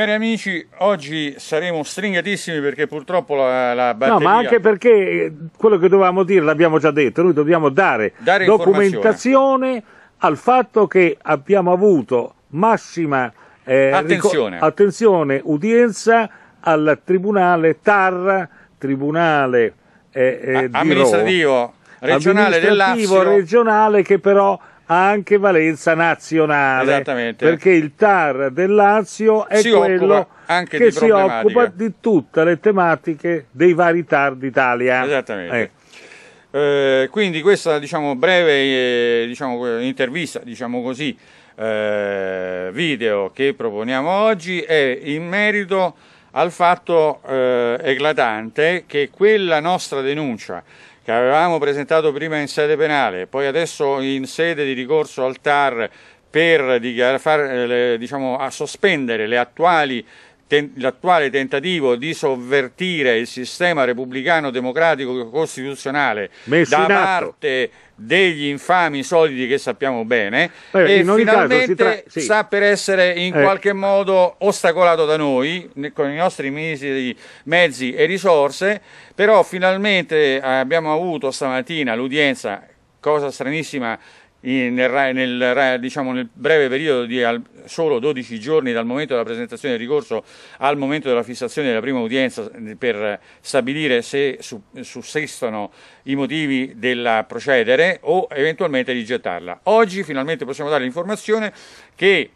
Cari amici, oggi saremo stringatissimi perché purtroppo la, la batteria... No, ma anche perché eh, quello che dovevamo dire l'abbiamo già detto, noi dobbiamo dare, dare documentazione al fatto che abbiamo avuto massima eh, attenzione. Rico- attenzione, udienza al Tribunale TAR, Tribunale eh, eh, A- amministrativo, regionale, amministrativo regionale che però ha anche valenza nazionale. Esattamente. Perché il TAR del Lazio è si quello che si occupa di tutte le tematiche dei vari TAR d'Italia. Esattamente. Eh. Eh, quindi questa diciamo, breve eh, diciamo, intervista, diciamo così, eh, video che proponiamo oggi è in merito al fatto eh, eclatante che quella nostra denuncia che avevamo presentato prima in sede penale, poi adesso in sede di ricorso al TAR per eh, diciamo, sospendere le attuali ten- l'attuale tentativo di sovvertire il sistema repubblicano democratico costituzionale Messo da parte degli infami soliti che sappiamo bene eh, e finalmente tra- sì. sta per essere in eh. qualche modo ostacolato da noi con i nostri miseri mezzi e risorse però finalmente eh, abbiamo avuto stamattina l'udienza cosa stranissima nel, nel, diciamo, nel, breve periodo di al, solo 12 giorni dal momento della presentazione del ricorso al momento della fissazione della prima udienza eh, per stabilire se su, sussistono i motivi del procedere o eventualmente rigettarla. Oggi finalmente possiamo dare l'informazione che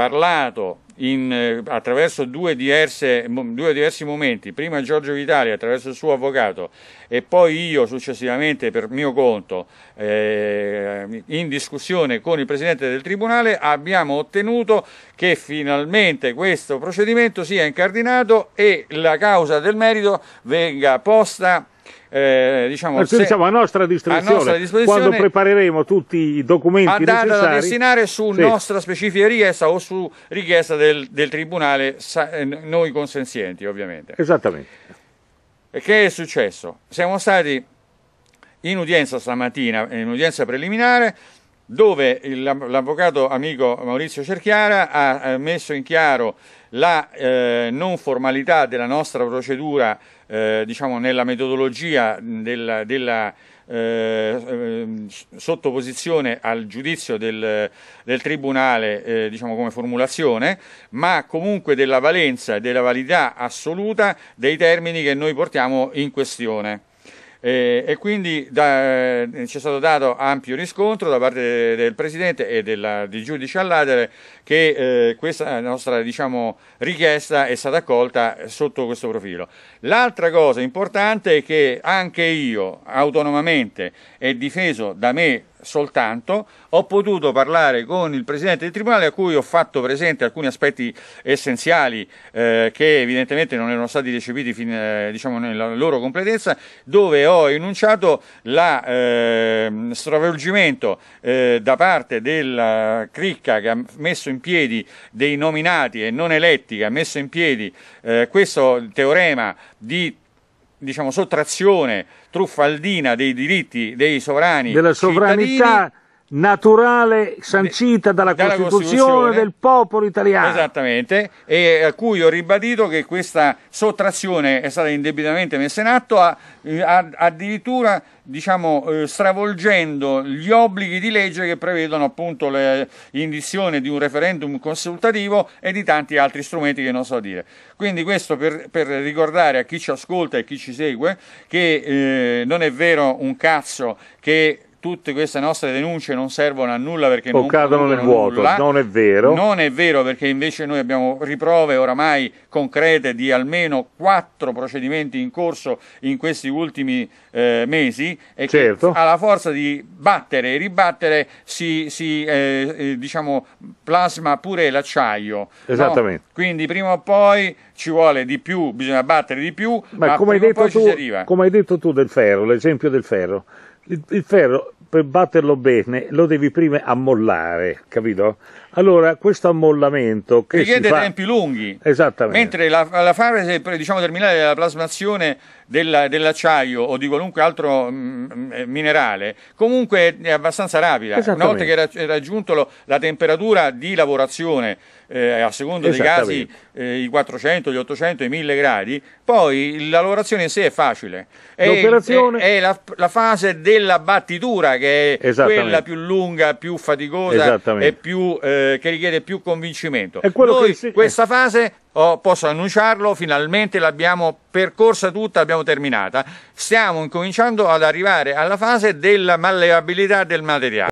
parlato in, eh, attraverso due, diverse, due, diversi momenti, prima Giorgio Vitali attraverso il suo avvocato e poi io successivamente per mio conto eh, in discussione con il Presidente del Tribunale abbiamo ottenuto che finalmente questo procedimento sia incardinato e la causa del merito venga posta eh, diciamo, eh, se, diciamo, a nostra disposizione, a nostra disposizione quando prepareremo tutti i documenti andando necessari. a destinare su sì. nostra specifica richiesta o su richiesta del, del tribunale, eh, noi consenzienti ovviamente. Esattamente. E che è successo? Siamo stati in udienza stamattina, in udienza preliminare, dove l'avvocato amico Maurizio Cerchiara ha eh, messo in chiaro la eh, non formalità della nostra procedura eh, diciamo nella metodologia della, della eh, ehm, sottoposizione al giudizio del, del Tribunale eh, diciamo come formulazione, ma comunque della valenza e della validità assoluta dei termini che noi portiamo in questione. E, eh, e quindi da, eh, c'è stato dato ampio riscontro da parte de, del Presidente e della, di giudice all'Adere che eh, questa nostra diciamo, richiesta è stata accolta sotto questo profilo. L'altra cosa importante è che anche io autonomamente è difeso da me soltanto, ho potuto parlare con il Presidente del Tribunale a cui ho fatto presente alcuni aspetti essenziali eh, che evidentemente non erano stati recepiti fin, eh, diciamo nella loro completezza, dove ho enunciato la ehm, eh, stravolgimento da parte della cricca che ha messo in piedi dei nominati e non eletti, che ha messo in piedi eh, questo teorema di diciamo, sottrazione truffaldina dei diritti dei sovrani della sovranità naturale sancita dalla, dalla Costituzione, Costituzione, del popolo italiano. Esattamente, e a cui ho ribadito che questa sottrazione è stata indebitamente messa in atto, a, a, addirittura diciamo, eh, stravolgendo gli obblighi di legge che prevedono appunto l'indizione di un referendum consultativo e di tanti altri strumenti che non so dire. Quindi questo per, per ricordare a chi ci ascolta e chi ci segue che eh, non è vero un cazzo che tutte queste nostre denunce non servono a nulla perché o non cadono nel vuoto, nulla. non è vero. Non è vero perché invece noi abbiamo riprove oramai concrete di almeno quattro procedimenti in corso in questi ultimi eh, mesi e certo. che alla forza di battere e ribattere si, si eh, eh, diciamo, plasma pure l'acciaio. Esattamente. No? Quindi prima o poi ci vuole di più, bisogna battere di più, ma, ma come, hai tu, come hai detto tu del ferro, l'esempio del ferro, il, ferro per batterlo bene lo devi prima ammollare, capito? Allora, questo ammollamento che richiede fa... tempi lunghi. Esattamente. Mentre la, la fase diciamo, terminale della plasmazione della, dell'acciaio o di qualunque altro mh, mm, mm, minerale comunque è abbastanza rapida. Una volta che è raggiunto lo, la temperatura di lavorazione eh, a secondo dei casi eh, i 400, gli 800, i 1000 gradi, poi la lavorazione in sé è facile. È, L'operazione... è, è la, la, fase della battitura che è quella più lunga, più faticosa e più... Eh, eh, che richiede più convincimento. Noi che... questa fase, oh, posso annunciarlo, finalmente l'abbiamo percorsa tutta, l'abbiamo terminata. Stiamo incominciando ad arrivare alla fase della malleabilità del materiale.